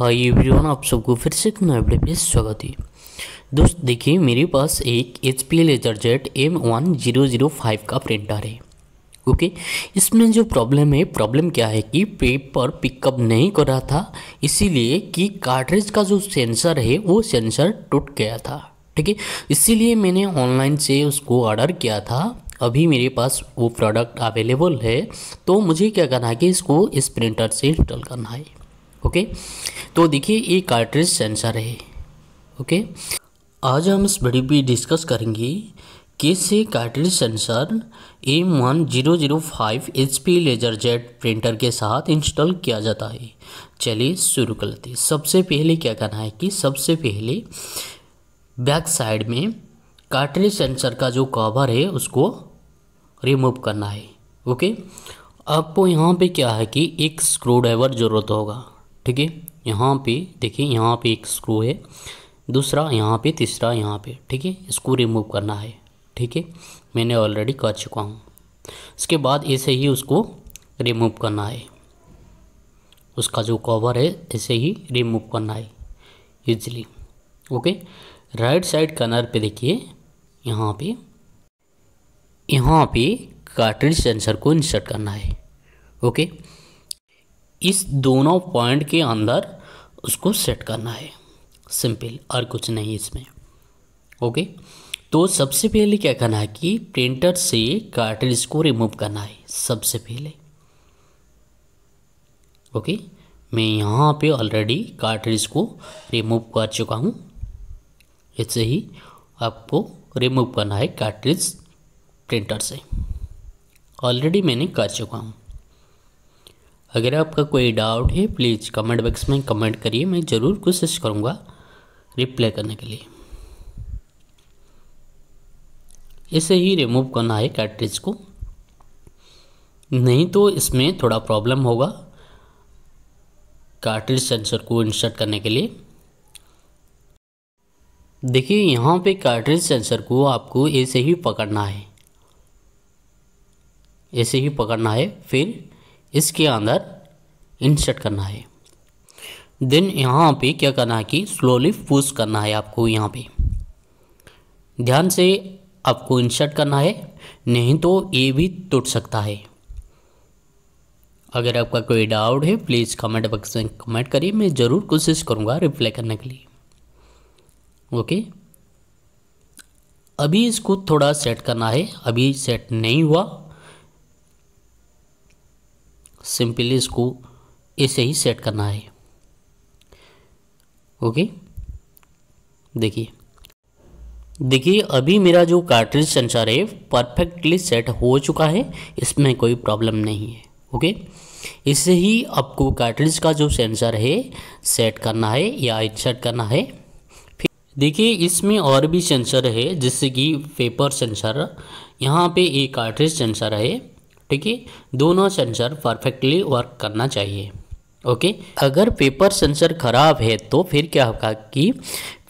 hi everyone आप सबको फिर से एक नए वीडियो पे स्वागत है दोस्त देखिए मेरे पास एक H P laser LaserJet M one zero zero five का प्रिंटर है ओके इसमें जो प्रॉब्लम है प्रॉब्लम क्या है कि पेपर पिकअप नहीं कर रहा था इसीलिए कि कार्ट्रिज का जो सेंसर है वो सेंसर टूट गया था ठीक है इसीलिए मैंने ऑनलाइन से उसको ऑर्डर किया था अभी मेरे पास वो प्रोडक्ट अवेलेबल है तो मुझे क्या करना है कि इसको इस प्रिंटर से इंस्टॉल करना है ओके तो देखिए ये कार्ट्रिज सेंसर है ओके आज हम इस वीडियो भी डिस्कस करेंगे कैसे cartridge sensor M one zero zero five H P laser jet printer के साथ इंस्टॉल किया जाता है चलिए शुरू कर लेते हैं सबसे पहले क्या करना है कि सबसे पहले बैक साइड में कार्ट्रिज सेंसर का जो कवर है उसको रिमूव करना है ओके आपको यहाँ पे क्या है कि एक स्क्रू ड्राइवर ज़रूरत होगा ठीक है यहाँ पे देखिए यहाँ पे एक स्क्रू है दूसरा यहाँ पे तीसरा यहाँ पे ठीक है इसको रिमूव करना है ठीक है मैंने ऑलरेडी कर चुका हूँ उसके बाद ऐसे ही उसको रिमूव करना है उसका जो कवर है ऐसे ही रिमूव करना है easily okay right side corner पे देखिए यहाँ पे यहाँ पे कार्ट्रिज सेंसर को इंसर्ट करना है ओके इस दोनों पॉइंट के अंदर उसको सेट करना है सिंपल और कुछ नहीं इसमें ओके तो सबसे पहले क्या करना है कि प्रिंटर से कार्टेज को रिमूव करना है सबसे पहले ओके मैं यहाँ पे ऑलरेडी कार्टेज को रिमूव कर चुका हूँ ऐसे ही आपको रिमूव करना है कार्टेज प्रिंटर से ऑलरेडी मैंने कर चुका हूँ अगर आपका कोई डाउट है प्लीज़ कमेंट बॉक्स में कमेंट करिए मैं ज़रूर कोशिश करूँगा रिप्लाई करने के लिए इसे ही रिमूव करना है कैटरेज को नहीं तो इसमें थोड़ा प्रॉब्लम होगा कार्टरेज सेंसर को इंसर्ट करने के लिए देखिए यहाँ पे कार्टरेज सेंसर को आपको ऐसे ही पकड़ना है ऐसे ही पकड़ना है फिर इसके अंदर इंसर्ट करना है देन यहाँ पे क्या करना है कि स्लोली पुश करना है आपको यहाँ पे ध्यान से आपको इंसर्ट करना है नहीं तो ये भी टूट सकता है अगर आपका कोई डाउट है प्लीज़ कमेंट बॉक्स में कमेंट करिए मैं ज़रूर कोशिश करूँगा रिप्लाई करने के लिए ओके अभी इसको थोड़ा सेट करना है अभी सेट नहीं हुआ सिंपली इसको ऐसे ही सेट करना है ओके देखिए देखिए अभी मेरा जो कार्ट्रिज सेंसर है परफेक्टली सेट हो चुका है इसमें कोई प्रॉब्लम नहीं है ओके इससे ही आपको कार्ट्रिज का जो सेंसर है सेट करना है या इंसर्ट करना है फिर देखिए इसमें और भी सेंसर है जैसे कि पेपर सेंसर यहाँ पे एक कार्ट्रिज सेंसर है ठीक है दोनों सेंसर परफेक्टली वर्क करना चाहिए ओके अगर पेपर सेंसर ख़राब है तो फिर क्या होगा कि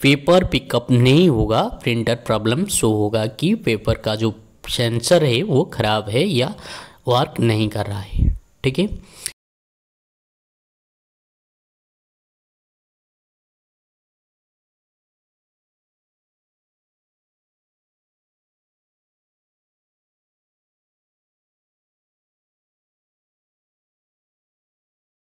पेपर पिकअप नहीं होगा प्रिंटर प्रॉब्लम शो होगा कि पेपर का जो सेंसर है वो ख़राब है या वर्क नहीं कर रहा है ठीक है